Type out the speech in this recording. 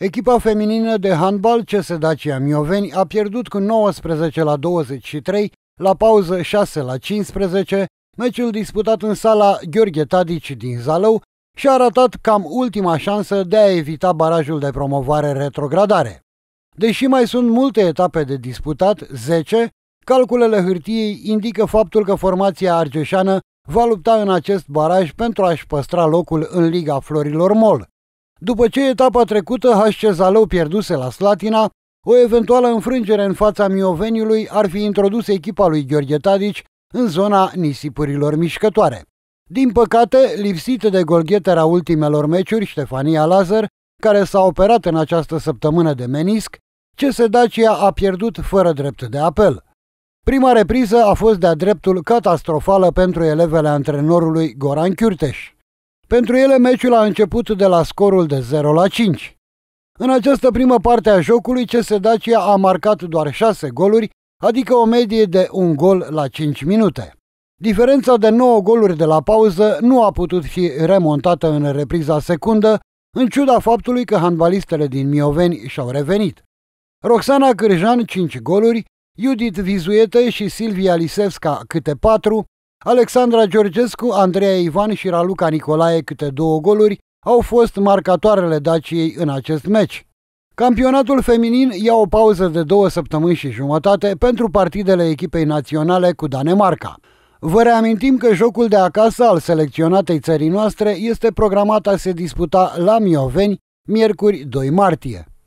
Echipa feminină de handbal CS Dacia Mioveni a pierdut cu 19 la 23, la pauză 6 la 15, meciul disputat în sala Gheorghe Tadici din Zalău și a ratat cam ultima șansă de a evita barajul de promovare-retrogradare. Deși mai sunt multe etape de disputat, 10, calculele hârtiei indică faptul că formația argeșană va lupta în acest baraj pentru a-și păstra locul în Liga Florilor Mol. După ce etapa trecută HC Zalău pierduse la Slatina, o eventuală înfrângere în fața Mioveniului ar fi introdus echipa lui Gheorghe Tadici în zona nisipurilor mișcătoare. Din păcate, lipsită de golghetera ultimelor meciuri, Ștefania Lazar, care s-a operat în această săptămână de menisc, CS Dacia a pierdut fără drept de apel. Prima repriză a fost de-a dreptul catastrofală pentru elevele antrenorului Goran Chiurteș. Pentru ele meciul a început de la scorul de 0 la 5. În această primă parte a jocului, CS Dacia a marcat doar 6 goluri, adică o medie de un gol la 5 minute. Diferența de 9 goluri de la pauză nu a putut fi remontată în repriza secundă, în ciuda faptului că handbalistele din Mioveni și-au revenit. Roxana Cârjan 5 goluri, Judith Vizuete și Silvia Lisevska câte 4, Alexandra Georgescu, Andreea Ivan și Raluca Nicolae câte două goluri au fost marcatoarele Daciei în acest meci. Campionatul feminin ia o pauză de două săptămâni și jumătate pentru partidele echipei naționale cu Danemarca. Vă reamintim că jocul de acasă al selecționatei țării noastre este programat a se disputa la Mioveni, miercuri 2 martie.